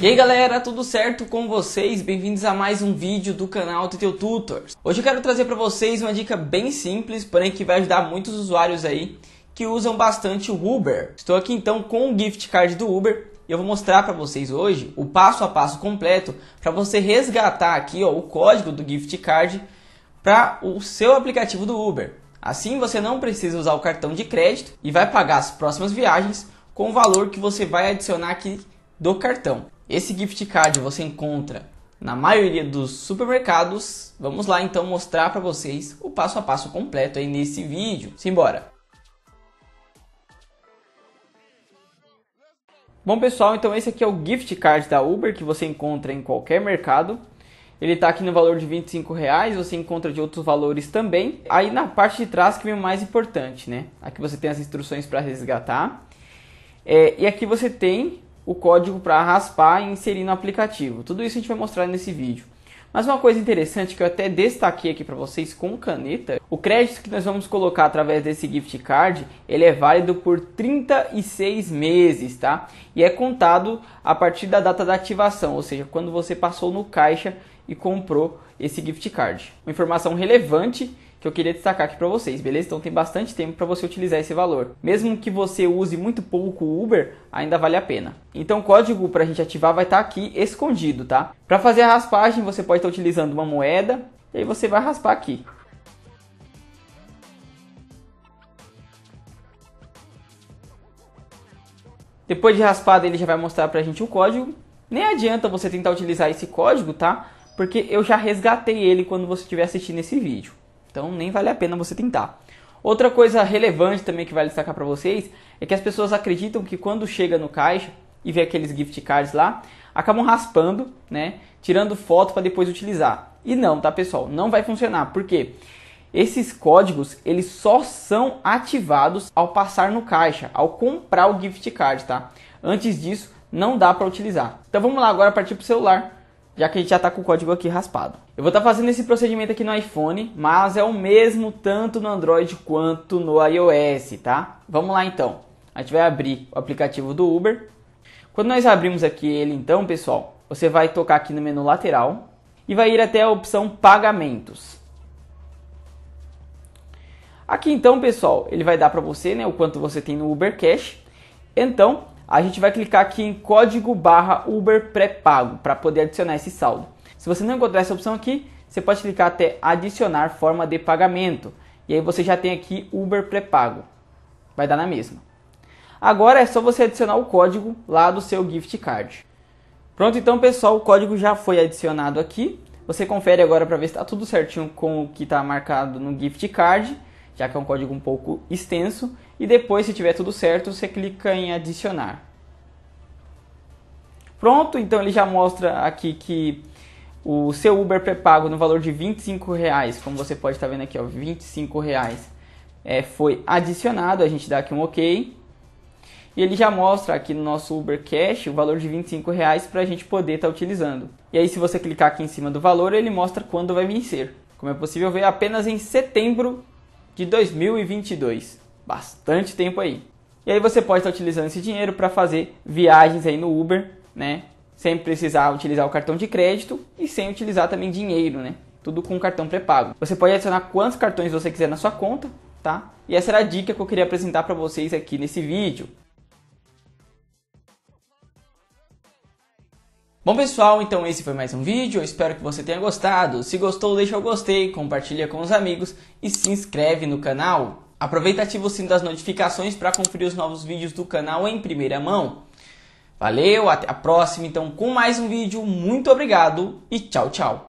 E aí galera, tudo certo com vocês? Bem-vindos a mais um vídeo do canal TTU Tutors. Hoje eu quero trazer para vocês uma dica bem simples, porém que vai ajudar muitos usuários aí que usam bastante o Uber. Estou aqui então com o gift card do Uber e eu vou mostrar para vocês hoje o passo a passo completo para você resgatar aqui ó, o código do gift card para o seu aplicativo do Uber. Assim você não precisa usar o cartão de crédito e vai pagar as próximas viagens com o valor que você vai adicionar aqui do cartão. Esse gift card você encontra na maioria dos supermercados. Vamos lá então mostrar para vocês o passo a passo completo aí nesse vídeo. Simbora! Bom pessoal, então esse aqui é o gift card da Uber que você encontra em qualquer mercado. Ele está aqui no valor de 25 reais, você encontra de outros valores também. Aí na parte de trás que vem o mais importante, né? Aqui você tem as instruções para resgatar. É, e aqui você tem o código para raspar e inserir no aplicativo. Tudo isso a gente vai mostrar nesse vídeo. Mas uma coisa interessante que eu até destaquei aqui para vocês com caneta, o crédito que nós vamos colocar através desse gift card, ele é válido por 36 meses, tá? E é contado a partir da data da ativação, ou seja, quando você passou no caixa e comprou esse gift card. Uma informação relevante que eu queria destacar aqui para vocês, beleza? Então tem bastante tempo para você utilizar esse valor. Mesmo que você use muito pouco o Uber, ainda vale a pena. Então o código para a gente ativar vai estar tá aqui escondido, tá? Para fazer a raspagem, você pode estar tá utilizando uma moeda e aí você vai raspar aqui. Depois de raspado, ele já vai mostrar para a gente o código. Nem adianta você tentar utilizar esse código, tá? porque eu já resgatei ele quando você estiver assistindo esse vídeo. Então nem vale a pena você tentar. Outra coisa relevante também que vale destacar para vocês é que as pessoas acreditam que quando chega no caixa e vê aqueles gift cards lá, acabam raspando, né, tirando foto para depois utilizar. E não, tá pessoal, não vai funcionar. Por quê? Esses códigos, eles só são ativados ao passar no caixa, ao comprar o gift card, tá? Antes disso, não dá para utilizar. Então vamos lá agora partir para o celular já que a gente já está com o código aqui raspado. Eu vou estar tá fazendo esse procedimento aqui no iPhone, mas é o mesmo tanto no Android quanto no iOS, tá? Vamos lá então. A gente vai abrir o aplicativo do Uber. Quando nós abrimos aqui ele então, pessoal, você vai tocar aqui no menu lateral e vai ir até a opção pagamentos. Aqui então, pessoal, ele vai dar para você, né, o quanto você tem no Uber Cash. Então, a gente vai clicar aqui em código barra Uber pré-pago para poder adicionar esse saldo. Se você não encontrar essa opção aqui, você pode clicar até adicionar forma de pagamento. E aí você já tem aqui Uber pré-pago. Vai dar na mesma. Agora é só você adicionar o código lá do seu gift card. Pronto, então pessoal, o código já foi adicionado aqui. Você confere agora para ver se está tudo certinho com o que está marcado no gift card já que é um código um pouco extenso. E depois, se tiver tudo certo, você clica em adicionar. Pronto, então ele já mostra aqui que o seu Uber pré-pago no valor de 25 reais, como você pode estar vendo aqui, ó, 25 reais, é, foi adicionado. A gente dá aqui um OK. E ele já mostra aqui no nosso Uber Cash o valor de 25 reais para a gente poder estar tá utilizando. E aí, se você clicar aqui em cima do valor, ele mostra quando vai vencer. Como é possível ver, apenas em setembro de 2022. Bastante tempo aí. E aí você pode estar utilizando esse dinheiro para fazer viagens aí no Uber, né? Sem precisar utilizar o cartão de crédito e sem utilizar também dinheiro, né? Tudo com cartão pré-pago. Você pode adicionar quantos cartões você quiser na sua conta, tá? E essa era a dica que eu queria apresentar para vocês aqui nesse vídeo. Bom pessoal, então esse foi mais um vídeo, eu espero que você tenha gostado. Se gostou, deixa o gostei, compartilha com os amigos e se inscreve no canal. Aproveita e ativa o sino das notificações para conferir os novos vídeos do canal em primeira mão. Valeu, até a próxima então com mais um vídeo, muito obrigado e tchau, tchau.